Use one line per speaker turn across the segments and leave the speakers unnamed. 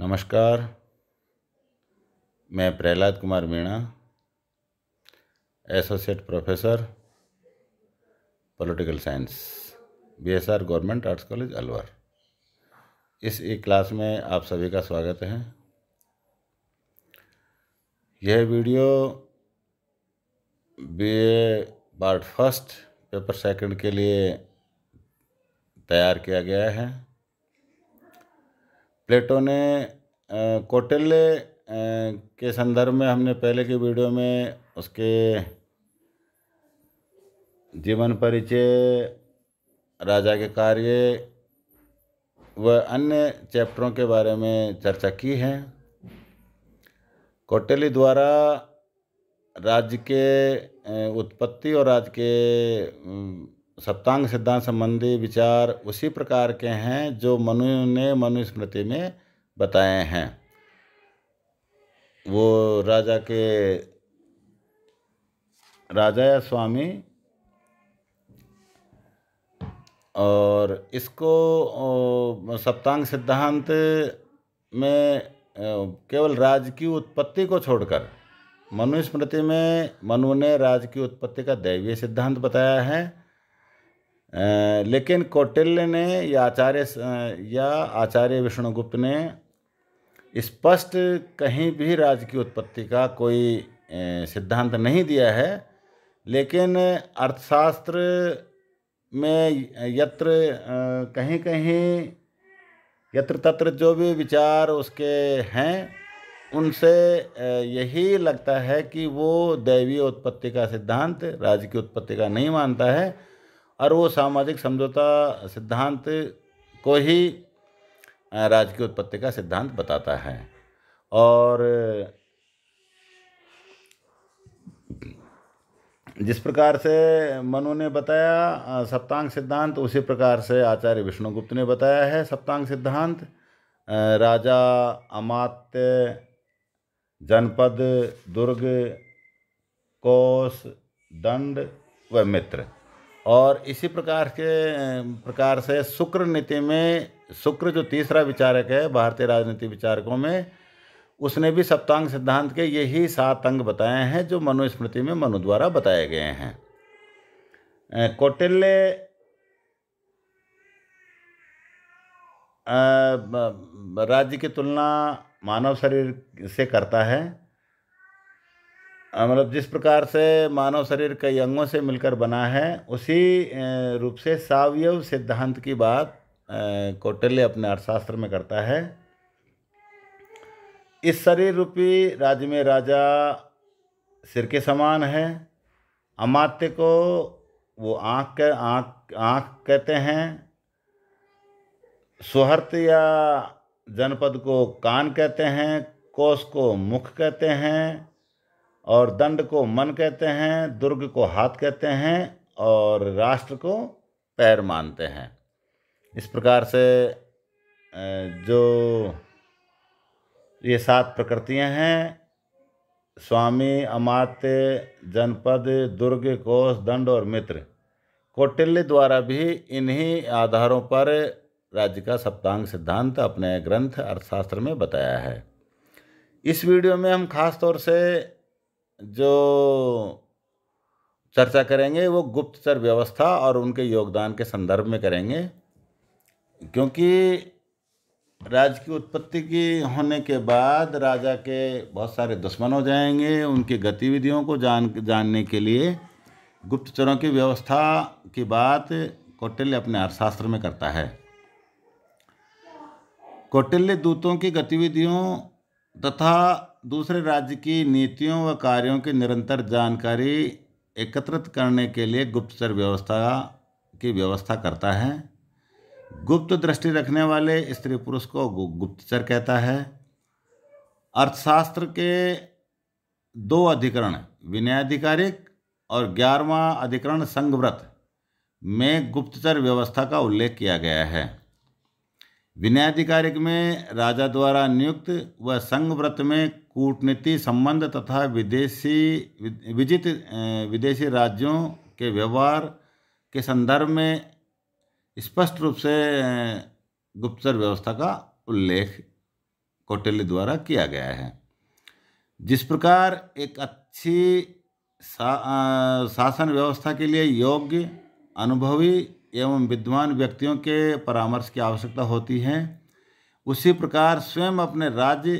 नमस्कार मैं Prahlad Kumar Meena associate professor political science BSR government arts college Alwar इस एक क्लास में आप सभी का स्वागत है यह video BA part first paper second के लिए तैयार किया गया है प्लेटो ने कौटिल्य के संदर्भ में हमने पहले की वीडियो में उसके जीवन परिचय राजा के कार्य व अन्य चैप्टरों के बारे में चर्चा की है कौटिल्य द्वारा राज्य के उत्पत्ति और राज्य के सप्तांग सिद्धांत संबंधी विचार उसी प्रकार के हैं जो मनु ने मनुस्मृति में बताए हैं वो राजा के राजा या स्वामी और इसको सप्तांग सिद्धांत में केवल राज की उत्पत्ति को छोड़कर मनुस्मृति में मनु ने राज की उत्पत्ति का दैवीय सिद्धांत बताया है लेकिन कौटिल्य ने या आचार्य या आचार्य विष्णुगुप्त ने स्पष्ट कहीं भी राज्य की उत्पत्ति का कोई सिद्धांत नहीं दिया है लेकिन अर्थशास्त्र में यत्र कहीं कहीं यत्र तत्र जो भी विचार उसके हैं उनसे यही लगता है कि वो दैवीय उत्पत्ति का सिद्धांत राज्य की उत्पत्ति का नहीं मानता है और वो सामाजिक समझौता सिद्धांत को ही राजकीय उत्पत्ति का सिद्धांत बताता है और जिस प्रकार से मनु ने बताया सप्तांग सिद्धांत उसी प्रकार से आचार्य विष्णुगुप्त ने बताया है सप्तांग सिद्धांत राजा अमात्य जनपद दुर्ग कोष दंड व मित्र और इसी प्रकार के प्रकार से शुक्र नीति में शुक्र जो तीसरा विचारक है भारतीय राजनीति विचारकों में उसने भी सप्तांग सिद्धांत के यही सात अंग बताए हैं जो मनुस्मृति में मनु द्वारा बताए गए हैं कौटिल्य राज्य की तुलना मानव शरीर से करता है मतलब जिस प्रकार से मानव शरीर कई अंगों से मिलकर बना है उसी रूप से सावयव सिद्धांत की बात कौटिल्य अपने अर्थशास्त्र में करता है इस शरीर रूपी राज्य में राजा सिर के समान है अमात्य को वो आँख के आँख आँख कहते हैं सुहर्त या जनपद को कान कहते हैं कोस को मुख कहते हैं और दंड को मन कहते हैं दुर्ग को हाथ कहते हैं और राष्ट्र को पैर मानते हैं इस प्रकार से जो ये सात प्रकृतियां हैं स्वामी अमात्य जनपद दुर्ग कोष दंड और मित्र कौटिल्य द्वारा भी इन्हीं आधारों पर राज्य का सप्तांग सिद्धांत अपने ग्रंथ अर्थशास्त्र में बताया है इस वीडियो में हम खास तौर से जो चर्चा करेंगे वो गुप्तचर व्यवस्था और उनके योगदान के संदर्भ में करेंगे क्योंकि राज्य की उत्पत्ति की होने के बाद राजा के बहुत सारे दुश्मन हो जाएंगे उनकी गतिविधियों को जान जानने के लिए गुप्तचरों की व्यवस्था की बात कौटिल्य अपने अर्थशास्त्र में करता है कौटिल्य दूतों की गतिविधियों तथा दूसरे राज्य की नीतियों व कार्यों की निरंतर जानकारी एकत्रित करने के लिए गुप्तचर व्यवस्था की व्यवस्था करता है गुप्त दृष्टि रखने वाले स्त्री पुरुष को गुप्तचर कहता है अर्थशास्त्र के दो अधिकरण विनयाधिकारिक और ग्यारहवा अधिकरण संघव्रत में गुप्तचर व्यवस्था का उल्लेख किया गया है विनयाधिकारिक में राजा द्वारा नियुक्त व संघ व्रत में कूटनीति संबंध तथा विदेशी विजित विदेशी राज्यों के व्यवहार के संदर्भ में स्पष्ट रूप से गुप्तचर व्यवस्था का उल्लेख कौटिल्य द्वारा किया गया है जिस प्रकार एक अच्छी सा, शासन व्यवस्था के लिए योग्य अनुभवी एवं विद्वान व्यक्तियों के परामर्श की आवश्यकता होती है उसी प्रकार स्वयं अपने राज्य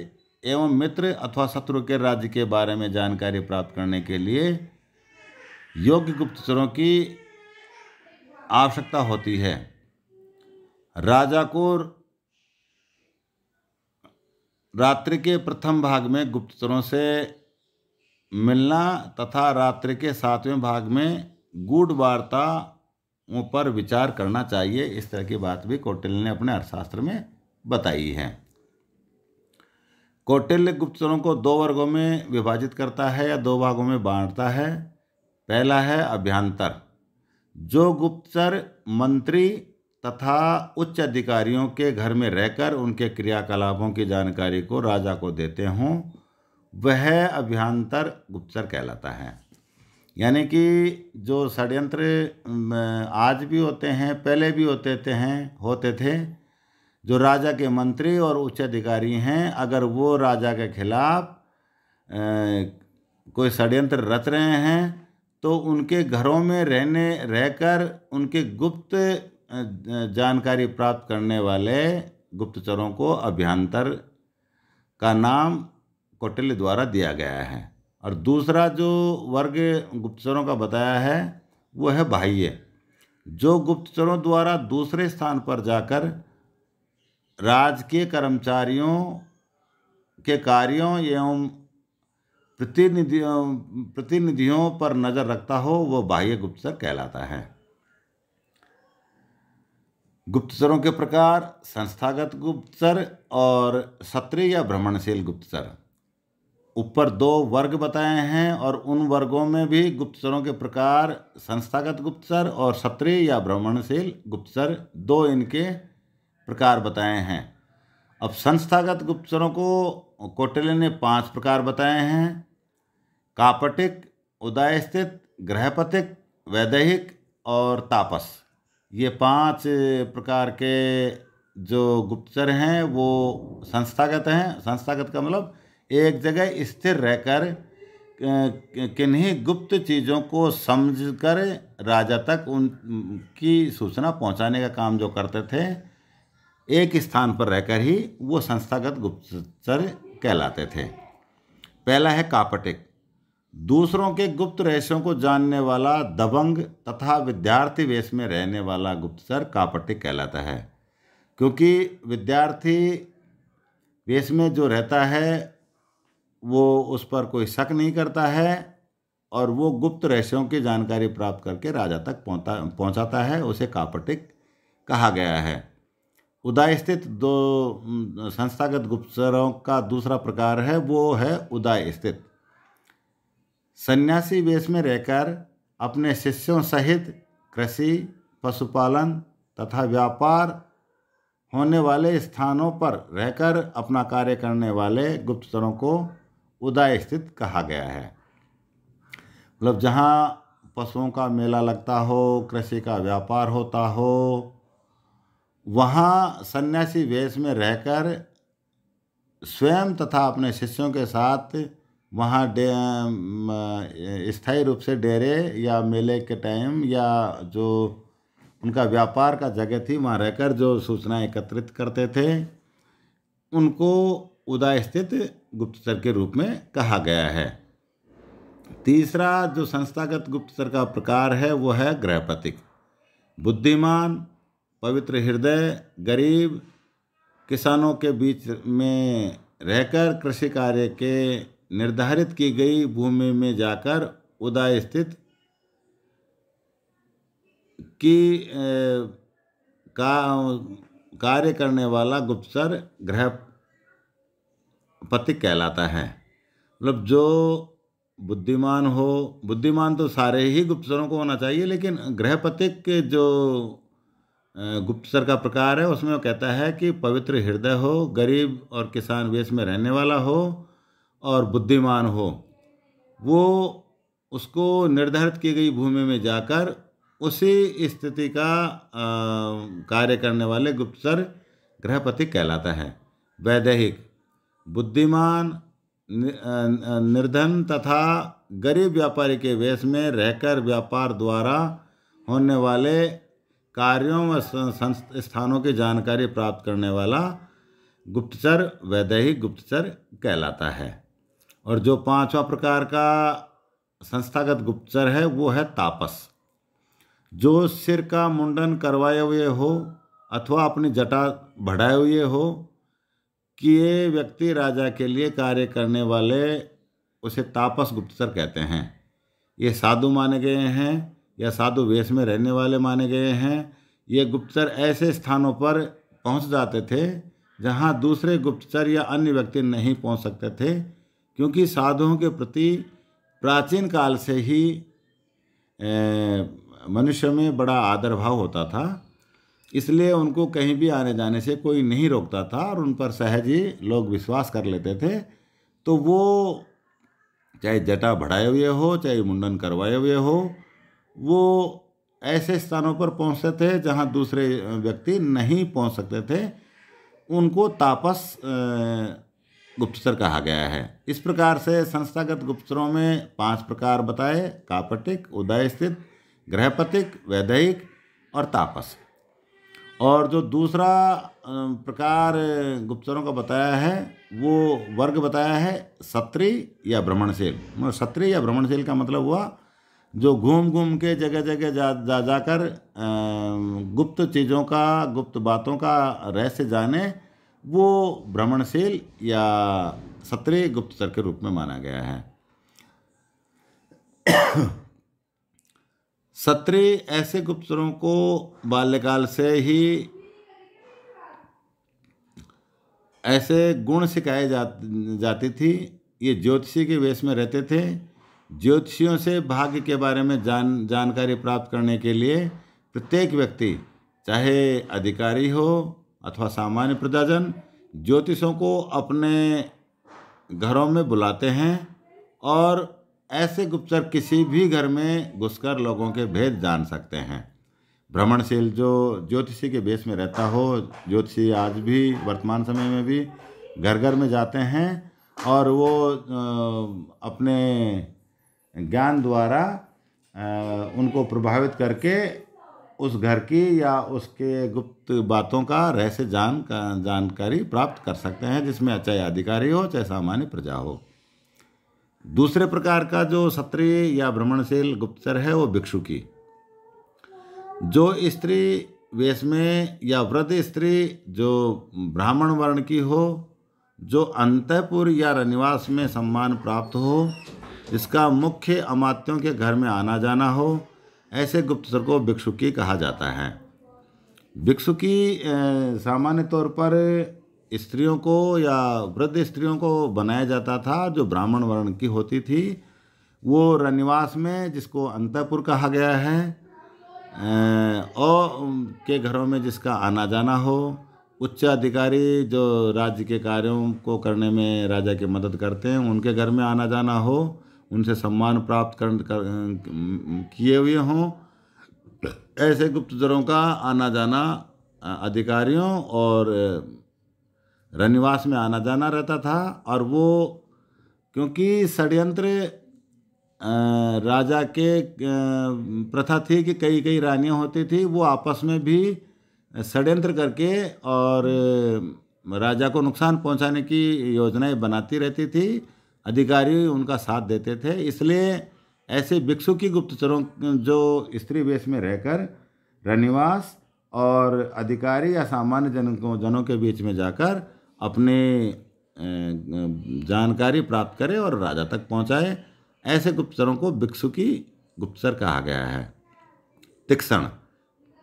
एवं मित्र अथवा शत्रु के राज्य के बारे में जानकारी प्राप्त करने के लिए योग्य गुप्तचरों की आवश्यकता होती है राजा को रात्रि के प्रथम भाग में गुप्तचरों से मिलना तथा रात्रि के सातवें भाग में गूढ़ वार्ता पर विचार करना चाहिए इस तरह की बात भी कौटिल्य ने अपने अर्थशास्त्र में बताई है कौटिल्य गुप्तचरों को दो वर्गों में विभाजित करता है या दो भागों में बांटता है पहला है अभ्यंतर जो गुप्तचर मंत्री तथा उच्च अधिकारियों के घर में रहकर उनके क्रियाकलापों की जानकारी को राजा को देते हों वह अभ्यंतर गुप्तचर कहलाता है यानी कि जो षड्यंत्र आज भी होते हैं पहले भी होते थे हैं होते थे जो राजा के मंत्री और उच्च अधिकारी हैं अगर वो राजा के खिलाफ कोई षड्यंत्र रच रहे हैं तो उनके घरों में रहने रहकर उनके गुप्त जानकारी प्राप्त करने वाले गुप्तचरों को अभ्यंतर का नाम कौटिल्य द्वारा दिया गया है और दूसरा जो वर्ग गुप्तचरों का बताया है वो है बाह्य जो गुप्तचरों द्वारा दूसरे स्थान पर जाकर राज के कर्मचारियों के कार्यों एवं प्रतिनिधियों प्रतिनिधियों पर नज़र रखता हो वह बाह्य गुप्तचर कहलाता है गुप्तचरों के प्रकार संस्थागत गुप्तचर और सत्रीय या भ्रमणशील गुप्तचर ऊपर दो वर्ग बताए हैं और उन वर्गों में भी गुप्तचरों के प्रकार संस्थागत गुप्तचर और क्षत्रिय या ब्राह्मणशील गुप्तचर दो इनके प्रकार बताए हैं अब संस्थागत गुप्तचरों को कोटेले ने पांच प्रकार बताए हैं कापटिक उदय स्थित ग्रहपतिक वैदेहिक और तापस ये पांच प्रकार के जो गुप्तचर हैं वो संस्थागत हैं संस्थागत का मतलब एक जगह स्थिर रहकर किन्हीं गुप्त चीज़ों को समझकर राजा तक उनकी सूचना पहुंचाने का काम जो करते थे एक स्थान पर रहकर ही वो संस्थागत गुप्तचर कहलाते थे पहला है कापटिक दूसरों के गुप्त रहस्यों को जानने वाला दबंग तथा विद्यार्थी वेश में रहने वाला गुप्तचर कापटिक कहलाता है क्योंकि विद्यार्थी वेश में जो रहता है वो उस पर कोई शक नहीं करता है और वो गुप्त रहस्यों की जानकारी प्राप्त करके राजा तक पहुंचा पहुँचाता है उसे कापटिक कहा गया है उदय स्थित दो संस्थागत गुप्तचरों का दूसरा प्रकार है वो है उदय स्थित सन्यासी वेश में रहकर अपने शिष्यों सहित कृषि पशुपालन तथा व्यापार होने वाले स्थानों पर रहकर अपना कार्य करने वाले गुप्तचरों को उदय स्थित कहा गया है मतलब जहाँ पशुओं का मेला लगता हो कृषि का व्यापार होता हो वहाँ सन्यासी वेश में रहकर स्वयं तथा अपने शिष्यों के साथ वहाँ स्थायी रूप से डेरे या मेले के टाइम या जो उनका व्यापार का जगह थी वहाँ रहकर जो सूचनाएं एकत्रित करते थे उनको उदय स्थित गुप्तचर के रूप में कहा गया है तीसरा जो संस्थागत गुप्तचर का प्रकार है वो है ग्रह बुद्धिमान पवित्र हृदय गरीब किसानों के बीच में रहकर कृषि कार्य के निर्धारित की गई भूमि में जाकर उदय स्थित की का कार्य करने वाला गुप्तचर ग्रह पथिक कहलाता है मतलब जो बुद्धिमान हो बुद्धिमान तो सारे ही गुप्तचरों को होना चाहिए लेकिन ग्रह के जो गुप्तचर का प्रकार है उसमें वो कहता है कि पवित्र हृदय हो गरीब और किसान वेश में रहने वाला हो और बुद्धिमान हो वो उसको निर्धारित की गई भूमि में जाकर उसी स्थिति का कार्य करने वाले गुप्तचर गृहपति कहलाता है वैदेहिक बुद्धिमान निर्धन तथा गरीब व्यापारी के वेश में रहकर व्यापार द्वारा होने वाले कार्यों व स्थानों की जानकारी प्राप्त करने वाला गुप्तचर वैदेही गुप्तचर कहलाता है और जो पांचवा प्रकार का संस्थागत गुप्तचर है वो है तापस जो सिर का मुंडन करवाए हुए हो अथवा अपनी जटा बढ़ाए हुए हो कि ये व्यक्ति राजा के लिए कार्य करने वाले उसे तापस गुप्तचर कहते हैं ये साधु माने गए हैं या साधु वेश में रहने वाले माने गए हैं ये गुप्तचर ऐसे स्थानों पर पहुंच जाते थे जहां दूसरे गुप्तचर या अन्य व्यक्ति नहीं पहुंच सकते थे क्योंकि साधुओं के प्रति प्राचीन काल से ही मनुष्य में बड़ा आदर भाव होता था इसलिए उनको कहीं भी आने जाने से कोई नहीं रोकता था और उन पर सहज ही लोग विश्वास कर लेते थे तो वो चाहे जटा बढ़ाए हुए हो चाहे मुंडन करवाए हुए हो वो ऐसे स्थानों पर पहुंचते थे जहां दूसरे व्यक्ति नहीं पहुंच सकते थे उनको तापस गुप्तचर कहा गया है इस प्रकार से संस्थागत गुप्तचरों में पांच प्रकार बताए कापटिक उदय स्थित ग्रहपतिक वैदयिक और तापस और जो दूसरा प्रकार गुप्तचरों का बताया है वो वर्ग बताया है सत्री या भ्रमणशील मतलब सत्री या भ्रमणशील का मतलब हुआ जो घूम घूम के जगह जगह जा जा जाकर गुप्त चीज़ों का गुप्त बातों का रहस्य जाने वो भ्रमणशील या सत्री गुप्तचर के रूप में माना गया है सत्रह ऐसे गुप्तरों को बाल्यकाल से ही ऐसे गुण सिखाए जा जाती थी ये ज्योतिषी के वेश में रहते थे ज्योतिषियों से भाग्य के बारे में जान जानकारी प्राप्त करने के लिए प्रत्येक व्यक्ति चाहे अधिकारी हो अथवा सामान्य प्रजाजन ज्योतिषों को अपने घरों में बुलाते हैं और ऐसे गुप्तचर किसी भी घर में घुसकर लोगों के भेद जान सकते हैं भ्रमणशील जो ज्योतिषी के बेस में रहता हो ज्योतिषी आज भी वर्तमान समय में भी घर घर में जाते हैं और वो अपने ज्ञान द्वारा उनको प्रभावित करके उस घर की या उसके गुप्त बातों का रहस्य जान जानकारी प्राप्त कर सकते हैं जिसमें चाहे अधिकारी हो चाहे सामान्य प्रजा हो दूसरे प्रकार का जो क्षत्रिय या भ्रमणशील गुप्तचर है वो भिक्षु की जो स्त्री वेश में या वृद्ध स्त्री जो ब्राह्मण वर्ण की हो जो अंतपुर या रनिवास में सम्मान प्राप्त हो इसका मुख्य अमात्यों के घर में आना जाना हो ऐसे गुप्तचर को भिक्षुकी कहा जाता है भिक्षुकी सामान्य तौर पर स्त्रियों को या वृद्ध स्त्रियों को बनाया जाता था जो ब्राह्मण वर्ण की होती थी वो रनिवास में जिसको अंतपुर कहा गया है और के घरों में जिसका आना जाना हो उच्च अधिकारी जो राज्य के कार्यों को करने में राजा की मदद करते हैं उनके घर में आना जाना हो उनसे सम्मान प्राप्त कर किए हुए हों ऐसे गुप्तचरों का आना जाना अधिकारियों और रनिवास में आना जाना रहता था और वो क्योंकि षड्यंत्र राजा के प्रथा थी कि कई कई रानियां होती थी वो आपस में भी षड्यंत्र करके और राजा को नुकसान पहुंचाने की योजनाएं बनाती रहती थी अधिकारी उनका साथ देते थे इसलिए ऐसे भिक्षु की गुप्तचरों जो स्त्री वेश में रहकर रनिवास और अधिकारी या सामान्य जन जनों के बीच में जाकर अपने जानकारी प्राप्त करे और राजा तक पहुंचाए ऐसे गुप्तचरों को भिक्षु की गुप्तचर कहा गया है तीक्षण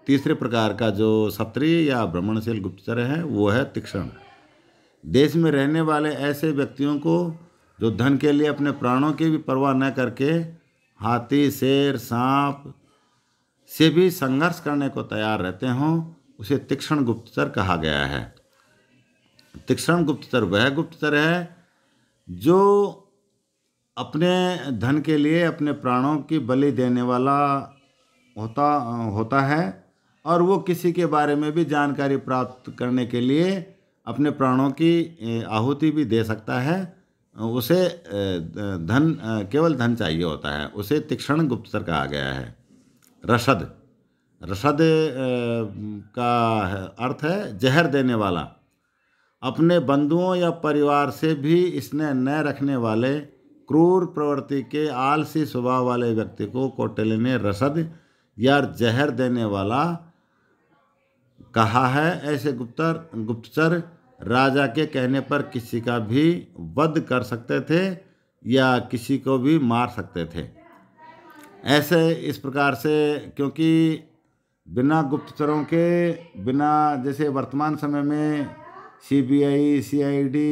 तीसरे प्रकार का जो सत्रीय या भ्रमणशील गुप्तचर है वो है तीक्षण देश में रहने वाले ऐसे व्यक्तियों को जो धन के लिए अपने प्राणों की भी परवाह न करके हाथी शेर सांप से भी संघर्ष करने को तैयार रहते हों उसे तीक्ष्ण गुप्तचर कहा गया है तीक्षण गुप्तचर वह गुप्तचर है जो अपने धन के लिए अपने प्राणों की बलि देने वाला होता होता है और वो किसी के बारे में भी जानकारी प्राप्त करने के लिए अपने प्राणों की आहुति भी दे सकता है उसे धन केवल धन चाहिए होता है उसे तीक्षण गुप्तचर कहा गया है रसद रसद का अर्थ है जहर देने वाला अपने बंधुओं या परिवार से भी इसने न रखने वाले क्रूर प्रवृत्ति के आलसी स्वभाव वाले व्यक्ति को कौटिल्य ने रसद या जहर देने वाला कहा है ऐसे गुप्तर गुप्तचर राजा के कहने पर किसी का भी वध कर सकते थे या किसी को भी मार सकते थे ऐसे इस प्रकार से क्योंकि बिना गुप्तचरों के बिना जैसे वर्तमान समय में सीबीआई सीआईडी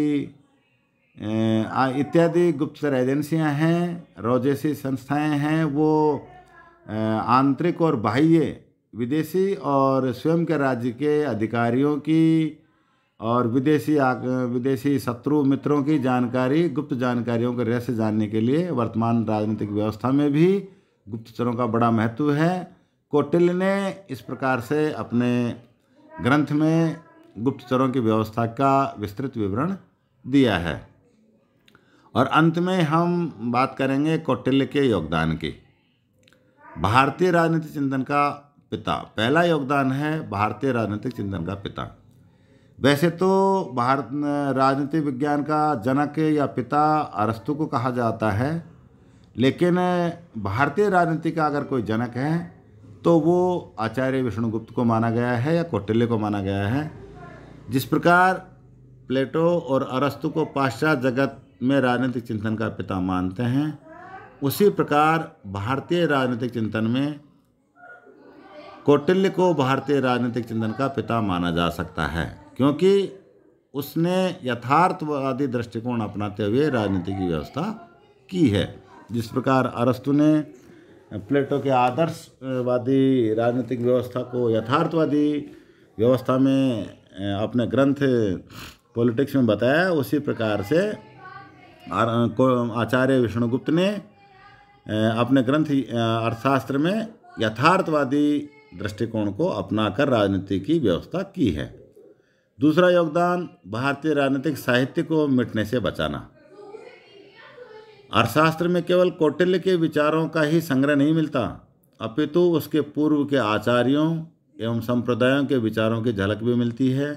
इत्यादि गुप्तचर एजेंसियां हैं रोजेसी संस्थाएँ संस्थाएं हैं वो आंतरिक और बाह्य विदेशी और स्वयं के राज्य के अधिकारियों की और विदेशी विदेशी शत्रु मित्रों की जानकारी गुप्त जानकारियों के रहस्य जानने के लिए वर्तमान राजनीतिक व्यवस्था में भी गुप्तचरों का बड़ा महत्व है कोटिल ने इस प्रकार से अपने ग्रंथ में गुप्तचरों की व्यवस्था का विस्तृत विवरण दिया है और अंत में हम बात करेंगे कौटिल्य के योगदान की भारतीय राजनीतिक चिंतन का पिता पहला योगदान है भारतीय राजनीतिक चिंतन का पिता वैसे तो भारत राजनीति विज्ञान का जनक या पिता अरस्तु को कहा जाता है लेकिन भारतीय राजनीति का अगर कोई जनक है तो वो आचार्य विष्णुगुप्त को माना गया है या कौटिल्य को माना गया है जिस प्रकार प्लेटो और अरस्तु को पाश्चात्य जगत में राजनीतिक चिंतन का पिता मानते हैं उसी प्रकार भारतीय राजनीतिक चिंतन में कौटिल्य को भारतीय राजनीतिक चिंतन का पिता माना जा सकता है क्योंकि उसने यथार्थवादी दृष्टिकोण अपनाते हुए राजनीति की व्यवस्था की है जिस प्रकार अरस्तु ने प्लेटो के आदर्शवादी राजनीतिक व्यवस्था को यथार्थवादी व्यवस्था में अपने ग्रंथ पॉलिटिक्स में बताया उसी प्रकार से आचार्य विष्णुगुप्त ने अपने ग्रंथ अर्थशास्त्र में यथार्थवादी दृष्टिकोण को अपनाकर राजनीति की व्यवस्था की है दूसरा योगदान भारतीय राजनीतिक साहित्य को मिटने से बचाना अर्थशास्त्र में केवल कौटिल्य के विचारों का ही संग्रह नहीं मिलता अपितु उसके पूर्व के आचार्यों एवं संप्रदायों के विचारों की झलक भी मिलती है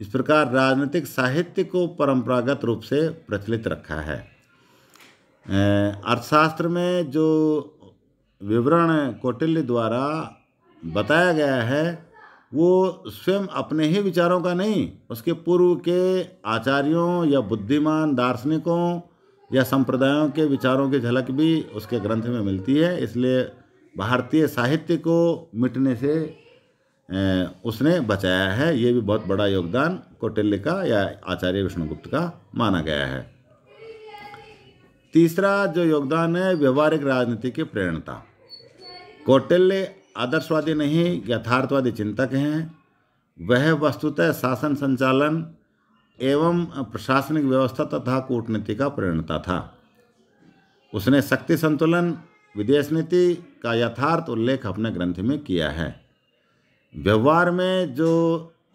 इस प्रकार राजनीतिक साहित्य को परंपरागत रूप से प्रचलित रखा है अर्थशास्त्र में जो विवरण कौटिल्य द्वारा बताया गया है वो स्वयं अपने ही विचारों का नहीं उसके पूर्व के आचार्यों या बुद्धिमान दार्शनिकों या संप्रदायों के विचारों की झलक भी उसके ग्रंथ में मिलती है इसलिए भारतीय साहित्य को मिटने से उसने बचाया है ये भी बहुत बड़ा योगदान कौटिल्य का या आचार्य विष्णुगुप्त का माना गया है तीसरा जो योगदान है व्यवहारिक राजनीति की प्रेरणता कौटिल्य आदर्शवादी नहीं यथार्थवादी चिंतक हैं वह वस्तुतः शासन संचालन एवं प्रशासनिक व्यवस्था तथा कूटनीति का प्रेरणता था उसने शक्ति संतुलन विदेश नीति का यथार्थ उल्लेख अपने ग्रंथ में किया है व्यवहार में जो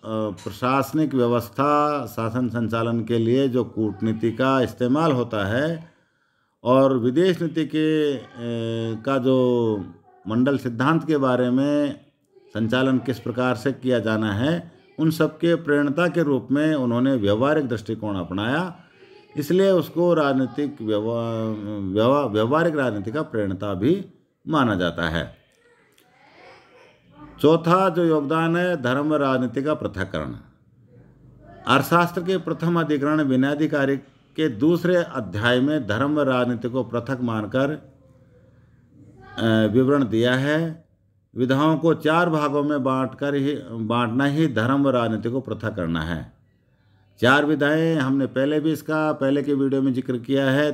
प्रशासनिक व्यवस्था शासन संचालन के लिए जो कूटनीति का इस्तेमाल होता है और विदेश नीति के का जो मंडल सिद्धांत के बारे में संचालन किस प्रकार से किया जाना है उन सबके प्रेरणता के रूप में उन्होंने व्यवहारिक दृष्टिकोण अपनाया इसलिए उसको राजनीतिक व्यवहारिक राजनीति का प्रेरणता भी माना जाता है चौथा जो योगदान है धर्म राजनीति का पृथककरण अर्थशास्त्र के प्रथम अधिकरण विनाधिकारी के दूसरे अध्याय में धर्म राजनीति को पृथक मानकर विवरण दिया है विधाओं को चार भागों में बांटकर ही बांटना ही धर्म राजनीति को पृथक करना है चार विधाएं हमने पहले भी इसका पहले के वीडियो में जिक्र किया है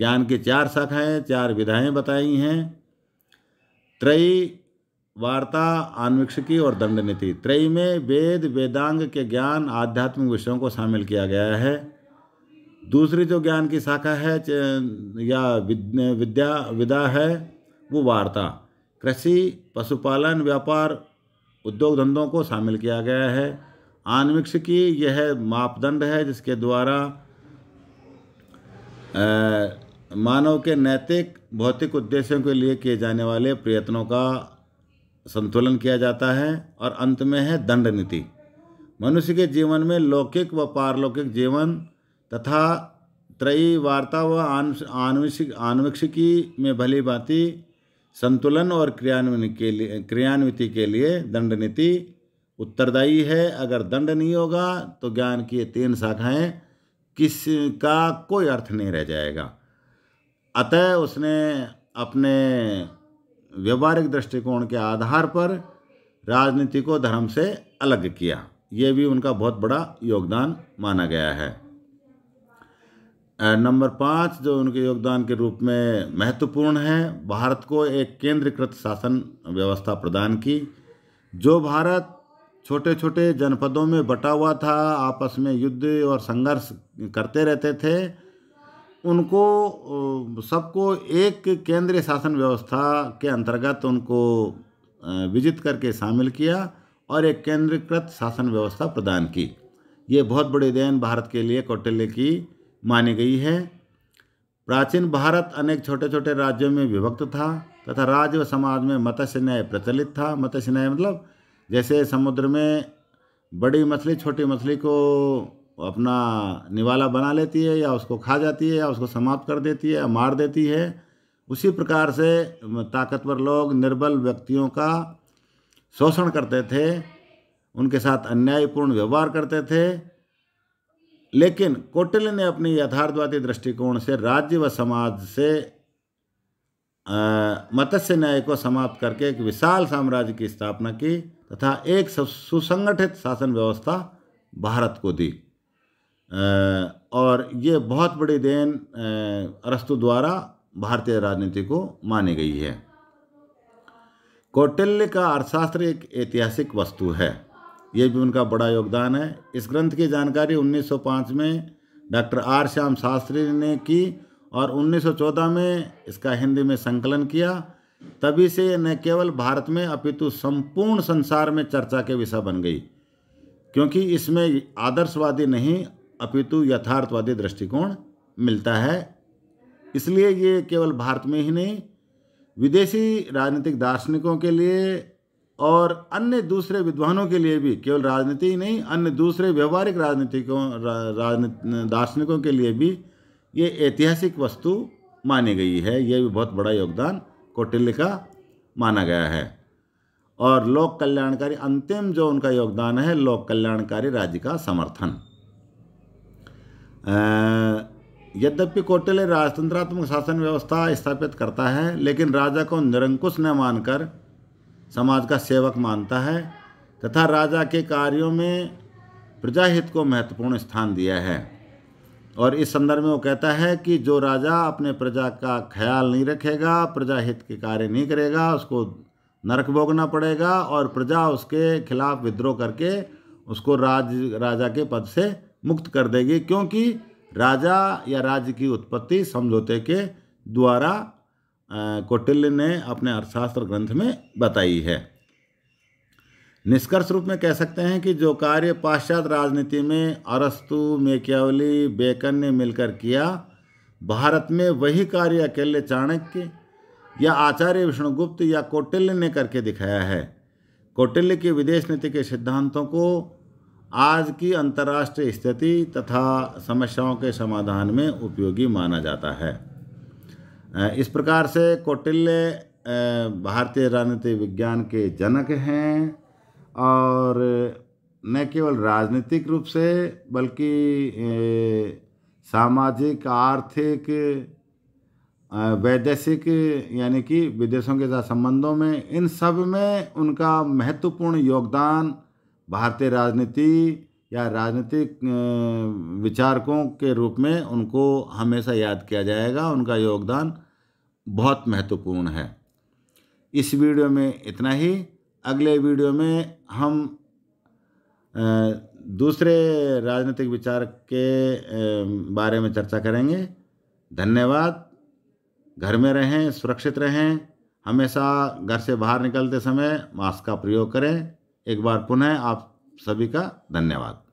ज्ञान की चार शाखाएं चार विधाएं बताई हैं त्रयी वार्ता आन्वीक्षिकी और दंड नीति त्रय में वेद वेदांग के ज्ञान आध्यात्मिक विषयों को शामिल किया गया है दूसरी जो ज्ञान की शाखा है या विद्या विदा है वो वार्ता कृषि पशुपालन व्यापार उद्योग धंधों को शामिल किया गया है आन्वीक्षिकी यह मापदंड है जिसके द्वारा मानव के नैतिक भौतिक उद्देश्यों के लिए किए जाने वाले प्रयत्नों का संतुलन किया जाता है और अंत में है दंड नीति मनुष्य के जीवन में लौकिक व पारलौकिक जीवन तथा त्रयी वार्ता व आनुषिक आन्विक्षिकी में भली भांति संतुलन और क्रियान्वयन के लिए क्रियान्विति के लिए दंड नीति उत्तरदायी है अगर दंड नहीं होगा तो ज्ञान की ये तीन शाखाएँ किस का कोई अर्थ नहीं रह जाएगा अतः उसने अपने व्यवहारिक दृष्टिकोण के आधार पर राजनीति को धर्म से अलग किया ये भी उनका बहुत बड़ा योगदान माना गया है नंबर पाँच जो उनके योगदान के रूप में महत्वपूर्ण है भारत को एक केंद्रीकृत शासन व्यवस्था प्रदान की जो भारत छोटे छोटे जनपदों में बटा हुआ था आपस में युद्ध और संघर्ष करते रहते थे उनको सबको एक केंद्रीय शासन व्यवस्था के अंतर्गत उनको विजित करके शामिल किया और एक केंद्रीकृत शासन व्यवस्था प्रदान की ये बहुत बड़े देन भारत के लिए कौटिल्य की मानी गई है प्राचीन भारत अनेक छोटे छोटे राज्यों में विभक्त था तथा राज्य व समाज में मत्स्य न्याय प्रचलित था मत्स्य न्याय मतलब जैसे समुद्र में बड़ी मछली छोटी मछली को अपना निवाला बना लेती है या उसको खा जाती है या उसको समाप्त कर देती है या मार देती है उसी प्रकार से ताकतवर लोग निर्बल व्यक्तियों का शोषण करते थे उनके साथ अन्यायपूर्ण व्यवहार करते थे लेकिन कोटिल ने अपनी यथार्थवादी दृष्टिकोण से राज्य व समाज से मत्स्य न्याय को समाप्त करके एक विशाल साम्राज्य की स्थापना की तथा एक सुसंगठित शासन व्यवस्था भारत को दी और ये बहुत बड़ी देन अरस्तु द्वारा भारतीय राजनीति को मानी गई है कौटिल्य का अर्थशास्त्र एक ऐतिहासिक वस्तु है ये भी उनका बड़ा योगदान है इस ग्रंथ की जानकारी 1905 में डॉक्टर आर श्याम शास्त्री ने की और 1914 में इसका हिंदी में संकलन किया तभी से न केवल भारत में अपितु संपूर्ण संसार में चर्चा के विषय बन गई क्योंकि इसमें आदर्शवादी नहीं अपितु यथार्थवादी दृष्टिकोण मिलता है इसलिए ये केवल भारत में ही नहीं विदेशी राजनीतिक दार्शनिकों के लिए और अन्य दूसरे विद्वानों के लिए भी केवल राजनीति ही नहीं अन्य दूसरे व्यवहारिक राजनीतिकों राजनीति दार्शनिकों के लिए भी ये ऐतिहासिक वस्तु मानी गई है यह भी बहुत बड़ा योगदान कौटिल्य का माना गया है और लोक कल्याणकारी अंतिम जो उनका योगदान है लोक कल्याणकारी राज्य का समर्थन यद्यपि कौटिल्य राजतंत्रात्मक शासन व्यवस्था स्थापित करता है लेकिन राजा को निरंकुश न मानकर समाज का सेवक मानता है तथा राजा के कार्यों में प्रजाहित को महत्वपूर्ण स्थान दिया है और इस संदर्भ में वो कहता है कि जो राजा अपने प्रजा का ख्याल नहीं रखेगा प्रजाहित के कार्य नहीं करेगा उसको नरक भोगना पड़ेगा और प्रजा उसके खिलाफ विद्रोह करके उसको राज राजा के पद से मुक्त कर देगी क्योंकि राजा या राज्य की उत्पत्ति समझौते के द्वारा कौटिल्य ने अपने अर्थशास्त्र ग्रंथ में बताई है निष्कर्ष रूप में कह सकते हैं कि जो कार्य पाश्चात्य राजनीति में अरस्तु मेकियावली बेकन ने मिलकर किया भारत में वही कार्य अकेले चाणक्य या आचार्य विष्णुगुप्त या कौटिल्य ने करके दिखाया है कौटिल्य की विदेश नीति के सिद्धांतों को आज की अंतर्राष्ट्रीय स्थिति तथा समस्याओं के समाधान में उपयोगी माना जाता है इस प्रकार से कौटिल्य भारतीय राजनीति विज्ञान के जनक हैं और न केवल राजनीतिक रूप से बल्कि सामाजिक आर्थिक वैदेशिक यानी कि विदेशों के साथ संबंधों में इन सब में उनका महत्वपूर्ण योगदान भारतीय राजनीति या राजनीतिक विचारकों के रूप में उनको हमेशा याद किया जाएगा उनका योगदान बहुत महत्वपूर्ण है इस वीडियो में इतना ही अगले वीडियो में हम दूसरे राजनीतिक विचार के बारे में चर्चा करेंगे धन्यवाद घर में रहें सुरक्षित रहें हमेशा घर से बाहर निकलते समय मास्क का प्रयोग करें एक बार पुनः आप सभी का धन्यवाद